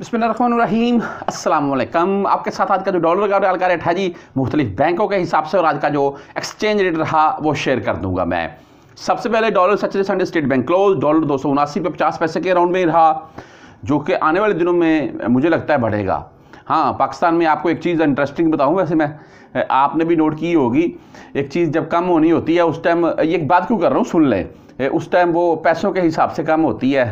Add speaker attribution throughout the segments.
Speaker 1: बसमीम अल्लाम आपके साथ आज का जो डॉलर का डाल रेट है जी मुख्तलिफ बैंकों के हिसाब से और आज का जो एक्सचेंज रेट रहा वो शेयर कर दूंगा मैं सबसे पहले डॉलर सचरे Sunday state bank close dollar दो सौ उनासी पे पचास पैसे के अराउंड में ही रहा जो कि आने वाले दिनों में मुझे लगता है बढ़ेगा हाँ पाकिस्तान में आपको एक चीज़ इंटरेस्टिंग बताऊँ वैसे मैं आपने भी नोट की होगी एक चीज़ जब कम होनी होती है उस टाइम ये बात क्यों कर रहा हूँ सुन लें उस टाइम वो पैसों के हिसाब से कम होती है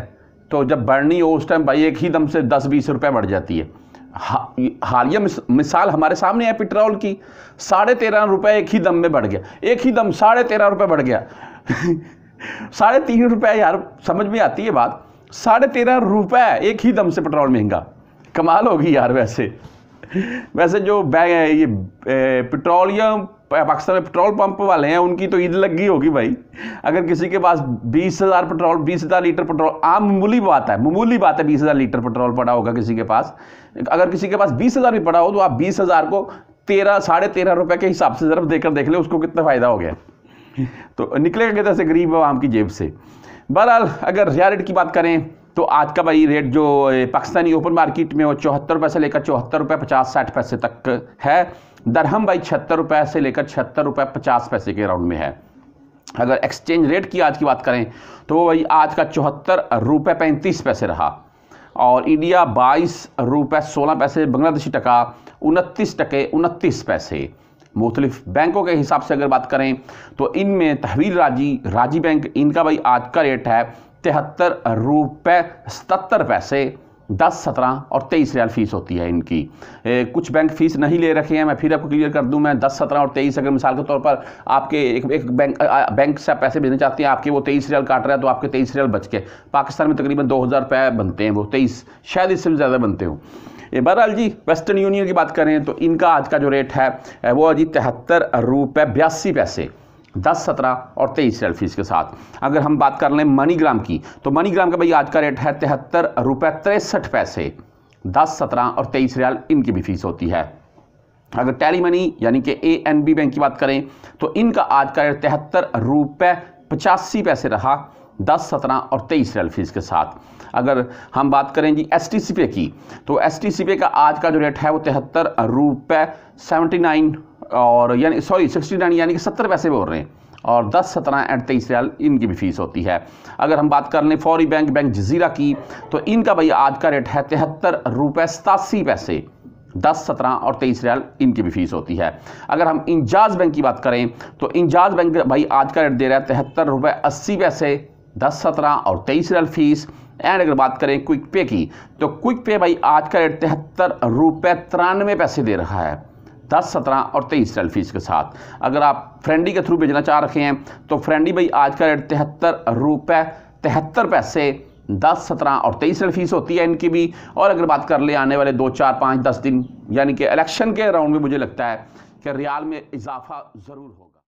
Speaker 1: तो जब बढ़नी हो उस टाइम भाई एक ही दम से दस बीस रुपये बढ़ जाती है हा, हालिया मिसाल हमारे सामने है पेट्रोल की साढ़े तेरह रुपये एक ही दम में बढ़ गया एक ही दम साढ़े तेरह रुपये बढ़ गया साढ़े तीन रुपये यार समझ में आती है बात साढ़े तेरह रुपये एक ही दम से पेट्रोल महंगा कमाल होगी यार वैसे वैसे जो बैग ये पेट्रोलियम पाकिस्तान में पेट्रोल पंप वाले हैं उनकी तो ईद लगी होगी भाई अगर किसी के पास बीस हज़ार पेट्रोल बीस हज़ार लीटर पेट्रोल आम मामूली बात है मामूली बात है बीस हज़ार लीटर पेट्रोल पड़ा होगा किसी के पास अगर किसी के पास बीस हज़ार भी पड़ा हो तो आप बीस हज़ार को तेरह साढ़े तेरह रुपये के हिसाब से ज़रा देकर देख ले उसको कितना फ़ायदा हो गया तो निकलेगा कितना से गरीब आवाम की जेब से बहरहाल अगर रियालिटी की बात करें तो आज का भाई रेट जो पाकिस्तानी ओपन मार्केट में वो चौहत्तर रुपये से लेकर चौहत्तर रुपये पचास साठ पैसे तक है दरहम भाई छहत्तर रुपये से लेकर छहत्तर रुपये पचास पैसे के राउंड में है अगर एक्सचेंज रेट की आज की बात करें तो भाई आज का चौहत्तर रुपये पैंतीस पैसे रहा और इंडिया बाईस रुपये सोलह पैसे बांग्लादेशी टका उनतीस टके उनतीस पैसे मुख्तलिफ बैंकों के हिसाब से अगर बात करें तो इनमें तहवील राजी राजी बैंक इनका भाई आज का रेट है तिहत्तर रुपये सतर पैसे दस सत्रह और तेईस रियाल फीस होती है इनकी ए, कुछ बैंक फीस नहीं ले रखे हैं मैं फिर आपको क्लियर कर दूं मैं दस सत्रह और तेईस अगर मिसाल के तौर पर आपके एक एक बैंक आ, बैंक से आप पैसे भेजना चाहते हैं आपके वो तेईस रियाल काट रहा है तो आपके तेईस रियाल बच के पाकिस्तान में तकरीबन दो हज़ार रुपये बनते हैं वो तेईस शायद इससे भी ज़्यादा बनते हों बहरहाल जी वेस्टर्न यूनियन की बात करें तो इनका आज का जो रेट है वो जी तिहत्तर रुपये बयासी पैसे दस सत्रह और तेईस सेल फीस के साथ अगर हम बात कर लें मनीग्राम की तो मनीग्राम का भाई आज का रेट है तिहत्तर रुपये तिरसठ पैसे दस सत्रह और तेईस रियाल इनकी भी फीस होती है अगर टैली मनी यानी कि ए एन बी बैंक की बात करें तो इनका आज का रेट तिहत्तर रुपये पचासी पैसे रहा दस सत्रह और तेईस रियाल फीस के साथ अगर हम बात करें जी एस टी सी पे की तो एस टी सी पे का आज का जो रेट है वो तिहत्तर रुपये सेवेंटी नाइन और यानी सॉरी सिक्सटी नाइन यानी कि सत्तर पैसे बोल हो रहे हैं और दस सत्रह एंड तेईस रियाल इनकी भी फीस होती है अगर हम बात कर लें फौरी बैंक बैंक जजीरा की तो इनका भाई आज का रेट है तिहत्तर रुपये सतासी पैसे दस सत्रह और तेईस रियाल इनकी भी फीस होती है अगर हम इंजाज बैंक की बात करें तो इंजाज बैंक भाई आज का रेट दे रहा है तिहत्तर रुपये अस्सी पैसे दस सत्रह और तेईस रियाल फीस एंड अगर बात करें क्विक पे की तो क्विक पे भाई आज का रेट तिहत्तर रुपये तिरानवे पैसे दे रहा है दस सत्रह और तेईस सेल्फीज के साथ अगर आप फ्रेंडी के थ्रू भेजना चाह रखे हैं तो फ्रेंडी भाई आज का रेट तिहत्तर रुपये तिहत्तर पैसे दस सत्रह और तेईस सेल फीस होती है इनकी भी और अगर बात कर ले आने वाले दो चार पाँच दस दिन यानी कि इलेक्शन के राउंड में मुझे लगता है कि रियाल में इजाफा ज़रूर होगा